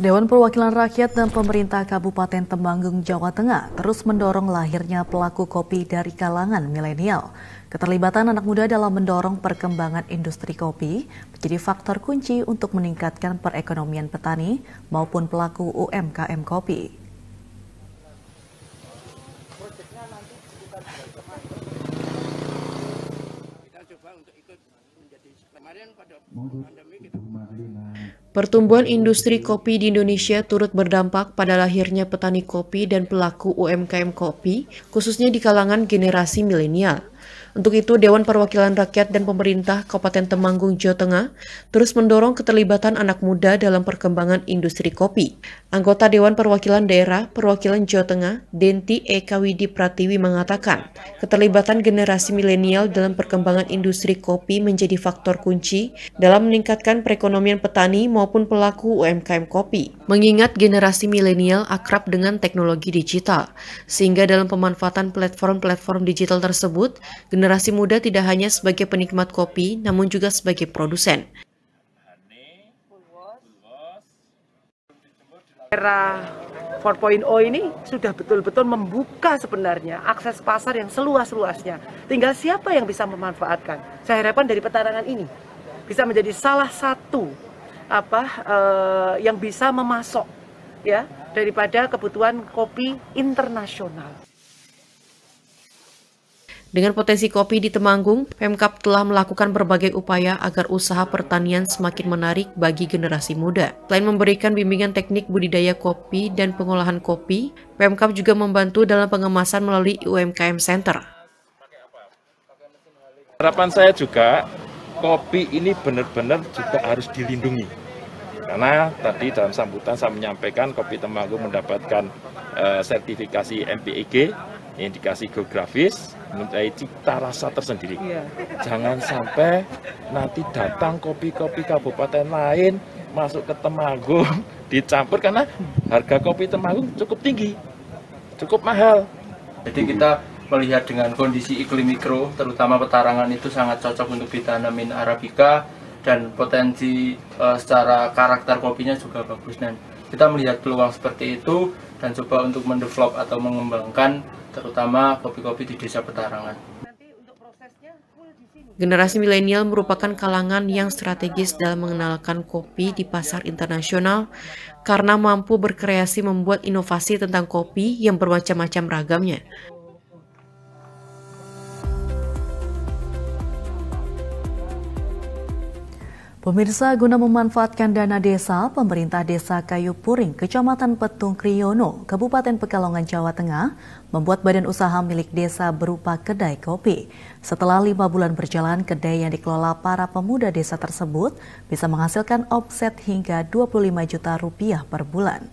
Dewan Perwakilan Rakyat dan pemerintah Kabupaten Temanggung, Jawa Tengah terus mendorong lahirnya pelaku kopi dari kalangan milenial. Keterlibatan anak muda dalam mendorong perkembangan industri kopi menjadi faktor kunci untuk meningkatkan perekonomian petani maupun pelaku UMKM kopi. Pertumbuhan industri kopi di Indonesia turut berdampak pada lahirnya petani kopi dan pelaku UMKM kopi, khususnya di kalangan generasi milenial. Untuk itu, Dewan Perwakilan Rakyat dan Pemerintah Kabupaten Temanggung, Jawa Tengah terus mendorong keterlibatan anak muda dalam perkembangan industri kopi. Anggota Dewan Perwakilan Daerah Perwakilan Jawa Tengah, Denti Eka Widi Pratiwi mengatakan, keterlibatan generasi milenial dalam perkembangan industri kopi menjadi faktor kunci dalam meningkatkan perekonomian petani maupun pelaku UMKM kopi. Mengingat generasi milenial akrab dengan teknologi digital, sehingga dalam pemanfaatan platform-platform digital tersebut, Generasi muda tidak hanya sebagai penikmat kopi, namun juga sebagai produsen. Era 4.0 ini sudah betul-betul membuka sebenarnya akses pasar yang seluas-luasnya. Tinggal siapa yang bisa memanfaatkan. Saya harapkan dari petarangan ini bisa menjadi salah satu apa uh, yang bisa memasok ya daripada kebutuhan kopi internasional. Dengan potensi kopi di Temanggung, Pemkap telah melakukan berbagai upaya agar usaha pertanian semakin menarik bagi generasi muda. Selain memberikan bimbingan teknik budidaya kopi dan pengolahan kopi, Pemkap juga membantu dalam pengemasan melalui UMKM Center. Harapan saya juga, kopi ini benar-benar juga harus dilindungi. Karena tadi dalam sambutan saya menyampaikan kopi Temanggung mendapatkan uh, sertifikasi MPEG, indikasi geografis menurut cita rasa tersendiri. Iya. Jangan sampai nanti datang kopi-kopi kabupaten lain masuk ke Temanggung dicampur karena harga kopi Temanggung cukup tinggi, cukup mahal. Jadi kita melihat dengan kondisi iklim mikro, terutama petarangan itu sangat cocok untuk ditanamin arabica dan potensi uh, secara karakter kopinya juga bagus dan kita melihat peluang seperti itu dan coba untuk mendevelop atau mengembangkan terutama kopi-kopi di desa Petarangan. Generasi milenial merupakan kalangan yang strategis dalam mengenalkan kopi di pasar internasional karena mampu berkreasi membuat inovasi tentang kopi yang bermacam-macam ragamnya. Pemirsa guna memanfaatkan dana desa, pemerintah desa Kayu Puring, Kecamatan Petung Kriyono, Kabupaten Pekalongan, Jawa Tengah, membuat badan usaha milik desa berupa kedai kopi. Setelah lima bulan berjalan, kedai yang dikelola para pemuda desa tersebut bisa menghasilkan offset hingga 25 juta rupiah per bulan.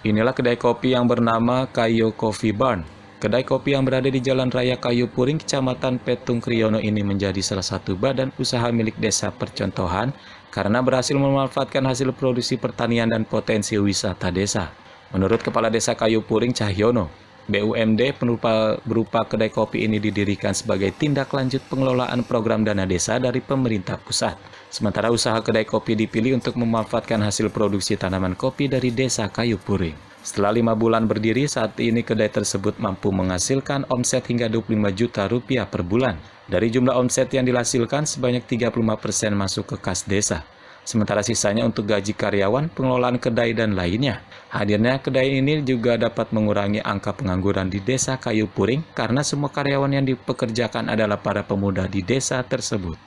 Inilah kedai kopi yang bernama Kayu Coffee Barn. Kedai kopi yang berada di Jalan Raya Kayu Puring, Kecamatan Petung Kriyono ini menjadi salah satu badan usaha milik desa percontohan karena berhasil memanfaatkan hasil produksi pertanian dan potensi wisata desa. Menurut Kepala Desa Kayu Puring Cahyono, BUMD berupa, berupa kedai kopi ini didirikan sebagai tindak lanjut pengelolaan program dana desa dari pemerintah pusat. Sementara usaha kedai kopi dipilih untuk memanfaatkan hasil produksi tanaman kopi dari desa Kayu Puring. Setelah lima bulan berdiri, saat ini kedai tersebut mampu menghasilkan omset hingga 25 juta rupiah per bulan. Dari jumlah omset yang dihasilkan, sebanyak 35% persen masuk ke kas desa sementara sisanya untuk gaji karyawan, pengelolaan kedai, dan lainnya. Hadirnya kedai ini juga dapat mengurangi angka pengangguran di desa Kayu Puring karena semua karyawan yang dipekerjakan adalah para pemuda di desa tersebut.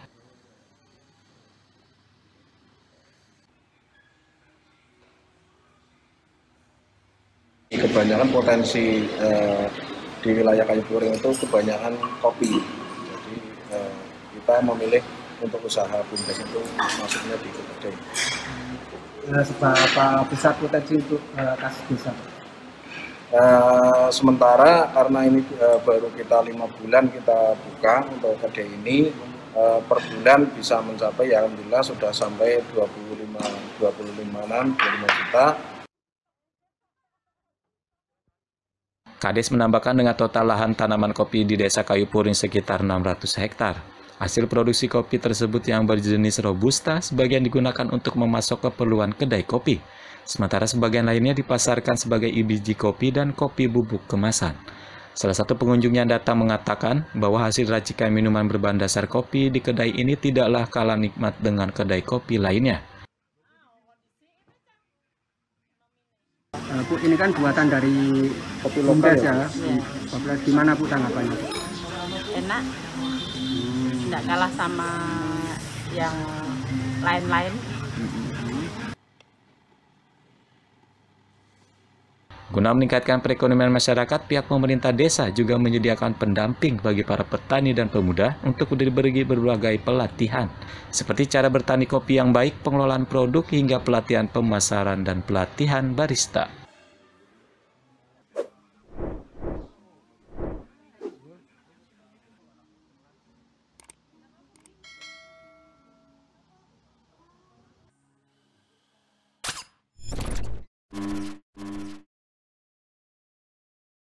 kebanyakan potensi eh, di wilayah Kayu Puring itu kebanyakan kopi. Jadi eh, kita memilih untuk usaha bumdes itu maksudnya di kota ini. Eh, seberapa besar potensi untuk uh, kasus desa? Uh, sementara karena ini uh, baru kita lima bulan kita buka untuk kedai ini uh, per bulan bisa mencapai ya alhamdulillah sudah sampai 25 25 an 25 juta Kades menambahkan dengan total lahan tanaman kopi di Desa Kayu Puring sekitar 600 hektar. Hasil produksi kopi tersebut yang berjenis robusta sebagian digunakan untuk memasok keperluan kedai kopi, sementara sebagian lainnya dipasarkan sebagai biji kopi dan kopi bubuk kemasan. Salah satu pengunjung yang datang mengatakan bahwa hasil racikan minuman berbahan dasar kopi di kedai ini tidaklah kalah nikmat dengan kedai kopi lainnya. Eh, Bu, ini kan buatan dari kopi lokal ya. ya. Iya. Bu tanggapannya? Enak tidak kalah sama yang lain-lain Guna meningkatkan perekonomian masyarakat, pihak pemerintah desa juga menyediakan pendamping bagi para petani dan pemuda untuk diberi berbagai pelatihan, seperti cara bertani kopi yang baik, pengelolaan produk, hingga pelatihan pemasaran dan pelatihan barista.